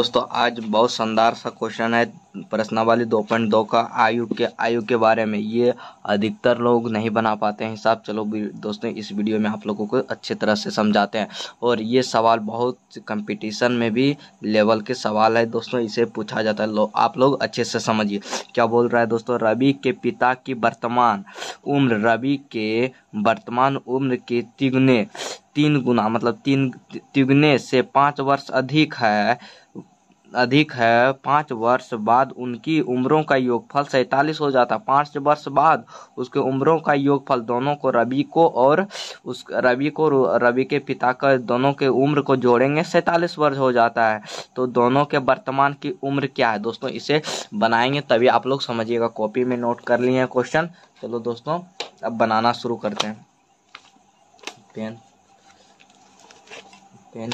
दोस्तों आज बहुत शानदार सा क्वेश्चन है प्रश्नावली दो पॉइंट दो का आयु के आयु के बारे में ये अधिकतर लोग नहीं बना पाते हैं हिसाब चलो दोस्तों इस वीडियो में आप लोगों को अच्छे तरह से समझाते हैं और ये सवाल बहुत कंपटीशन में भी लेवल के सवाल है दोस्तों इसे पूछा जाता है लो, आप लोग अच्छे से समझिए क्या बोल रहा है दोस्तों रवि के पिता की वर्तमान उम्र रवि के वर्तमान उम्र के तिगुने तीन गुना मतलब तीन तिगुने से पाँच वर्ष अधिक है अधिक है पाँच वर्ष बाद उनकी उम्रों का योगफल सैतालीस हो जाता पाँच वर्ष बाद उसके उम्रों का योगफल दोनों को रवि को और उस रवि को रवि के पिता का दोनों के उम्र को जोड़ेंगे सैतालीस वर्ष हो जाता है तो दोनों के वर्तमान की उम्र क्या है दोस्तों इसे बनाएंगे तभी आप लोग समझिएगा कॉपी में नोट कर लिए हैं क्वेश्चन चलो दोस्तों अब बनाना शुरू करते हैं पेन पेन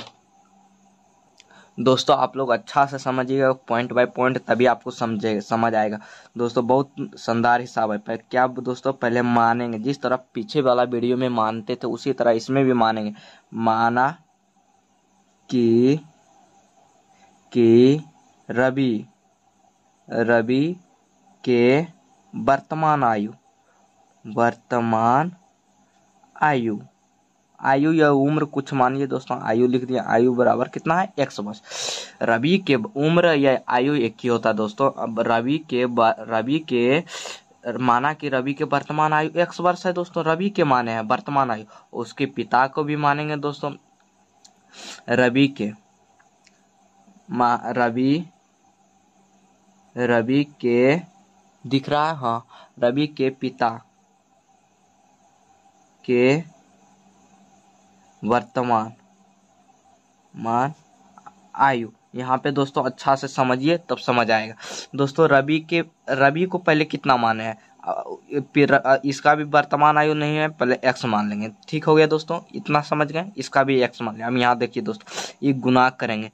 दोस्तों आप लोग अच्छा से समझिएगा पॉइंट बाय पॉइंट तभी आपको समझे समझ आएगा दोस्तों बहुत शानदार हिसाब है पर क्या दोस्तों पहले मानेंगे जिस तरह पीछे वाला वीडियो में मानते थे उसी तरह इसमें भी मानेंगे माना कि कि रवि रवि के वर्तमान आयु वर्तमान आयु आयु या उम्र कुछ मानिए दोस्तों आयु लिख दिया आयु बराबर कितना है एक वर्ष रवि के उम्र या आयु एक ही होता है दोस्तों अब रवि के रवि के माना कि रवि के वर्तमान आयु एक वर्ष है दोस्तों रवि के माने हैं वर्तमान आयु उसके पिता को भी मानेंगे दोस्तों रवि के रवि रवि के दिख रहा है हाँ रवि के पिता के वर्तमान मान आयु यहाँ पे दोस्तों अच्छा से समझिए तब समझ आएगा दोस्तों रवि के रवि को पहले कितना माने है इसका भी वर्तमान आयु नहीं है पहले एक्स मान लेंगे ठीक हो गया दोस्तों इतना समझ गए इसका भी एक्स मान लेंगे हम यहाँ देखिए दोस्तों ये गुना करेंगे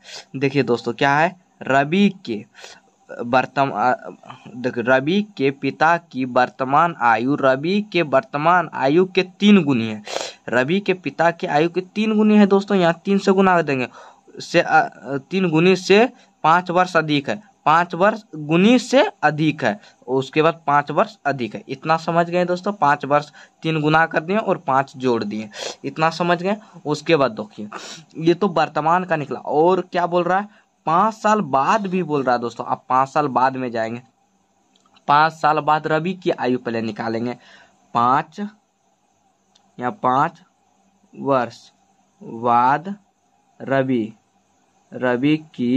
देखिए दोस्तों क्या है रवि के वर्तमान देखिए रवि के पिता की वर्तमान आयु रवि के वर्तमान आयु के तीन गुनी है रवि के पिता की आयु की तीन गुनी है दोस्तों यहाँ तीन से गुना कर देंगे से तीन गुनी से पाँच वर्ष अधिक है पाँच वर्ष गुनी से अधिक है उसके बाद पाँच वर्ष अधिक है इतना समझ गए दोस्तों पाँच वर्ष तीन गुना कर दिए और पाँच जोड़ दिए इतना समझ गए उसके बाद देखिए ये तो वर्तमान का निकला और क्या बोल रहा है पाँच साल बाद भी बोल रहा है दोस्तों आप पाँच साल बाद में जाएंगे पाँच साल बाद रवि की आयु पहले निकालेंगे पाँच या पाँच वर्ष बाद रवि रवि की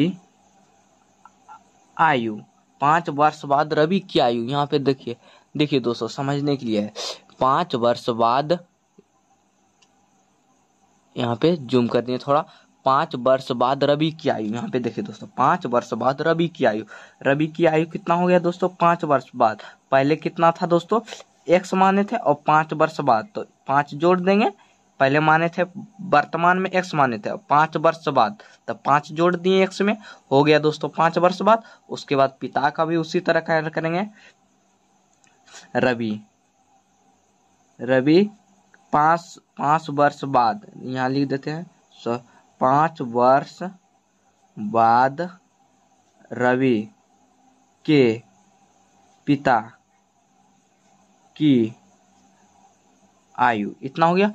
आयु पाँच वर्ष बाद रवि की आयु यहाँ पे देखिए देखिए दोस्तों समझने के लिए है पाँच वर्ष बाद यहाँ पे जूम कर दिए थोड़ा पाँच वर्ष बाद रवि की आयु यहाँ पे देखिए दोस्तों पाँच वर्ष बाद रवि की आयु रवि की आयु कितना हो गया दोस्तों पाँच वर्ष बाद पहले कितना था दोस्तों एक्स माने थे और पाँच वर्ष बाद तो पाँच जोड़ देंगे पहले माने थे वर्तमान में एक्स माने थे पाँच वर्ष बाद तो पाँच जोड़ दिए एक्स में हो गया दोस्तों पाँच वर्ष बाद उसके बाद पिता का भी उसी तरह का करेंगे रवि रवि पाँच पाँच वर्ष बाद यहाँ लिख देते हैं सो पाँच वर्ष बाद रवि के पिता की आयु इतना हो गया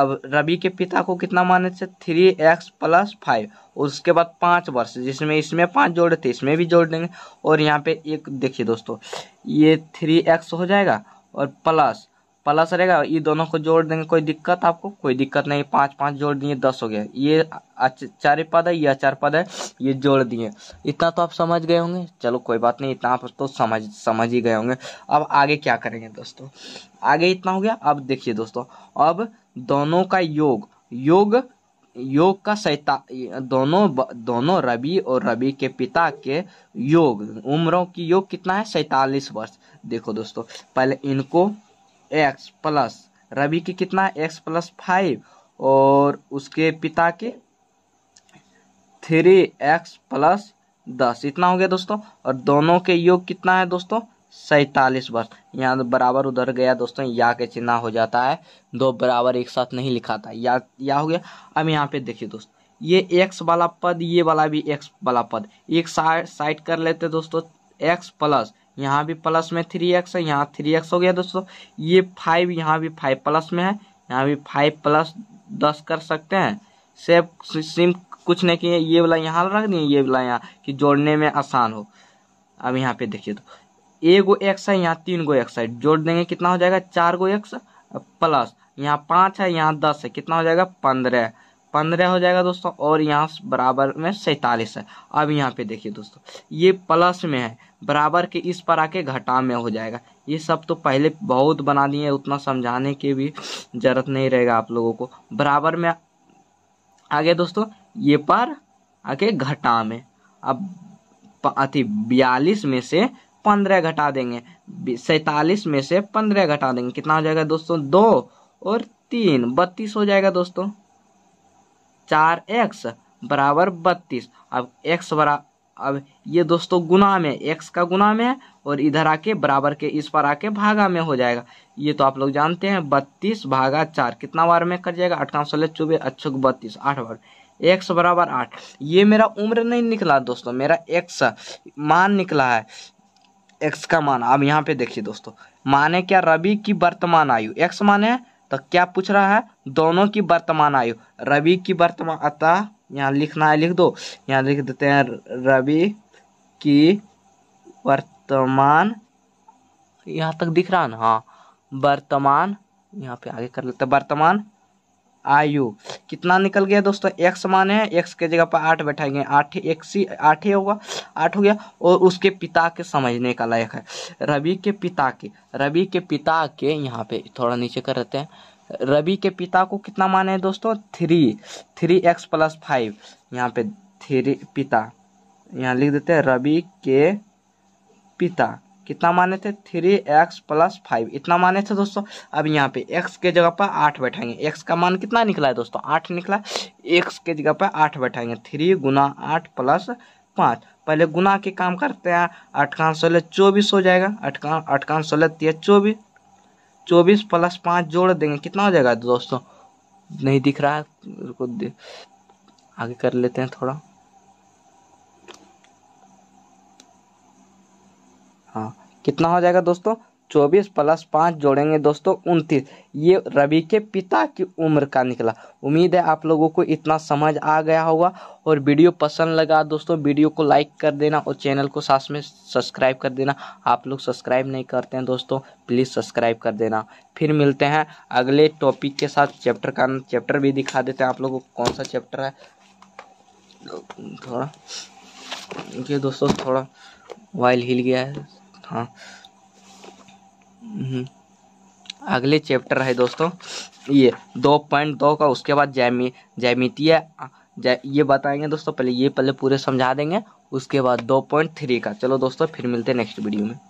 अब रवि के पिता को कितना माने थे थ्री एक्स प्लस फाइव और उसके बाद पाँच वर्ष जिसमें इसमें पाँच जोड़े थे इसमें भी जोड़ देंगे और यहाँ पे एक देखिए दोस्तों ये थ्री एक्स हो जाएगा और प्लस प्लस रहेगा ये दोनों को जोड़ देंगे कोई दिक्कत आपको कोई दिक्कत नहीं पाँच पाँच जोड़ दिए दस हो गया ये चार पद है ये चार पद है ये जोड़ दिए इतना तो आप समझ गए होंगे चलो कोई बात नहीं इतना आप तो समझ समझ ही गए होंगे अब आगे क्या करेंगे दोस्तों आगे इतना हो गया अब देखिए दोस्तों अब दोनों का योग योग योग का सैता दोनों दोनों रवि और रवि के पिता के योग उम्रों की योग कितना है सैतालीस वर्ष देखो दोस्तों पहले इनको एक्स प्लस रवि के कितना एक्स प्लस फाइव और उसके पिता के थ्री एक्स प्लस दस इतना हो गया दोस्तों और दोनों के योग कितना है दोस्तों सैतालीस वर्ष यहाँ तो बराबर उधर गया दोस्तों या के चिन्ह हो जाता है दो बराबर एक साथ नहीं लिखा था या या हो गया अब यहाँ पे देखिए दोस्तों ये एक्स वाला पद ये वाला भी एक्स वाला पद एक साइड कर लेते दोस्तों एक्स प्लस यहाँ भी प्लस में थ्री एक्स है यहाँ थ्री एक्स हो गया दोस्तों ये फाइव यहाँ भी फाइव प्लस में है यहाँ भी फाइव प्लस दस कर सकते हैं सेफ सिम कुछ नहीं किए ये वाला यहाँ रख दिए ये वाला यहाँ कि जोड़ने में आसान हो अब यहाँ पे देखिए तो ए गो एक्स है यहाँ तीन गो एक्स है जोड़ देंगे कितना हो जाएगा चार गो एक्स प्लस यहाँ पाँच है यहाँ दस है कितना हो जाएगा पंद्रह पंद्रह हो जाएगा दोस्तों और यहाँ बराबर में सैतालीस है अब यहाँ पे देखिए दोस्तों ये प्लस में है बराबर के इस पर आके घटा में हो जाएगा ये सब तो पहले बहुत बना दिए उतना समझाने की भी जरूरत नहीं रहेगा आप लोगों को बराबर में आगे दोस्तों ये पर आके घटा में अब अति बयालीस में से पंद्रह घटा देंगे सैतालीस में से पंद्रह घटा देंगे कितना हो जाएगा दोस्तों दो और तीन बत्तीस हो जाएगा दोस्तों चार एक्स बराबर बत्तीस अब एक्स बरा अब ये दोस्तों गुना में एक्स का गुना में और इधर आके बराबर के इस पर आके भागा में हो जाएगा ये तो आप लोग जानते हैं बत्तीस भागा चार कितना बार में कट जाएगा आठ सोलह चौबे अच्छुक बत्तीस आठ बार एक्स बराबर आठ ये मेरा उम्र नहीं निकला दोस्तों मेरा एक्स मान निकला है एक्स का मान अब यहाँ पे देखिए दोस्तों माने क्या रवि की वर्तमान आयु एक्स माने तो क्या पूछ रहा है दोनों की वर्तमान आयु रवि की वर्तमान अतः यहाँ लिखना है लिख दो यहाँ लिख देते हैं रवि की वर्तमान यहाँ तक दिख रहा है ना हाँ वर्तमान यहाँ पे आगे कर लेते वर्तमान आयु कितना निकल गया दोस्तों एक्स मान है एक्स के जगह पर आठ बैठाएंगे आठ एक सी आठ ही होगा आठ हो गया और उसके पिता के समझने का लायक है रवि के पिता के रवि के पिता के यहाँ पे थोड़ा नीचे कर रहते हैं रवि के पिता को कितना माने हैं दोस्तों three three x plus five यहाँ पे थ्री पिता यहाँ लिख देते हैं रवि के पिता कितना माने थे थ्री एक्स प्लस फाइव इतना माने थे दोस्तों अब यहाँ पे एक्स के जगह पर आठ बैठाएंगे एक्स का मान कितना निकला है दोस्तों आठ निकला एक्स के जगह पर आठ बैठाएंगे थ्री गुना आठ प्लस पाँच पहले गुना के काम करते हैं अटकान सोलह चौबीस हो जाएगा अठकान अटकान सोलह तीस चौबीस चौबीस प्लस पाँच जोड़ देंगे कितना हो जाएगा दोस्तों नहीं दिख रहा है आगे कर लेते हैं थोड़ा हाँ कितना हो जाएगा दोस्तों चौबीस प्लस पाँच जोड़ेंगे दोस्तों उनतीस ये रवि के पिता की उम्र का निकला उम्मीद है आप लोगों को इतना समझ आ गया होगा और वीडियो पसंद लगा दोस्तों वीडियो को लाइक कर देना और चैनल को साथ में सब्सक्राइब कर देना आप लोग सब्सक्राइब नहीं करते हैं दोस्तों प्लीज़ सब्सक्राइब कर देना फिर मिलते हैं अगले टॉपिक के साथ चैप्टर का चैप्टर भी दिखा देते हैं आप लोगों को कौन सा चैप्टर है थोड़ा ये दोस्तों थोड़ा वाइल हिल गया है हाँ हम्म। अगले चैप्टर है दोस्तों ये दो पॉइंट दो का उसके बाद जैमी जैमितीय जै, ये बताएंगे दोस्तों पहले ये पहले पूरे समझा देंगे उसके बाद दो पॉइंट थ्री का चलो दोस्तों फिर मिलते हैं नेक्स्ट वीडियो में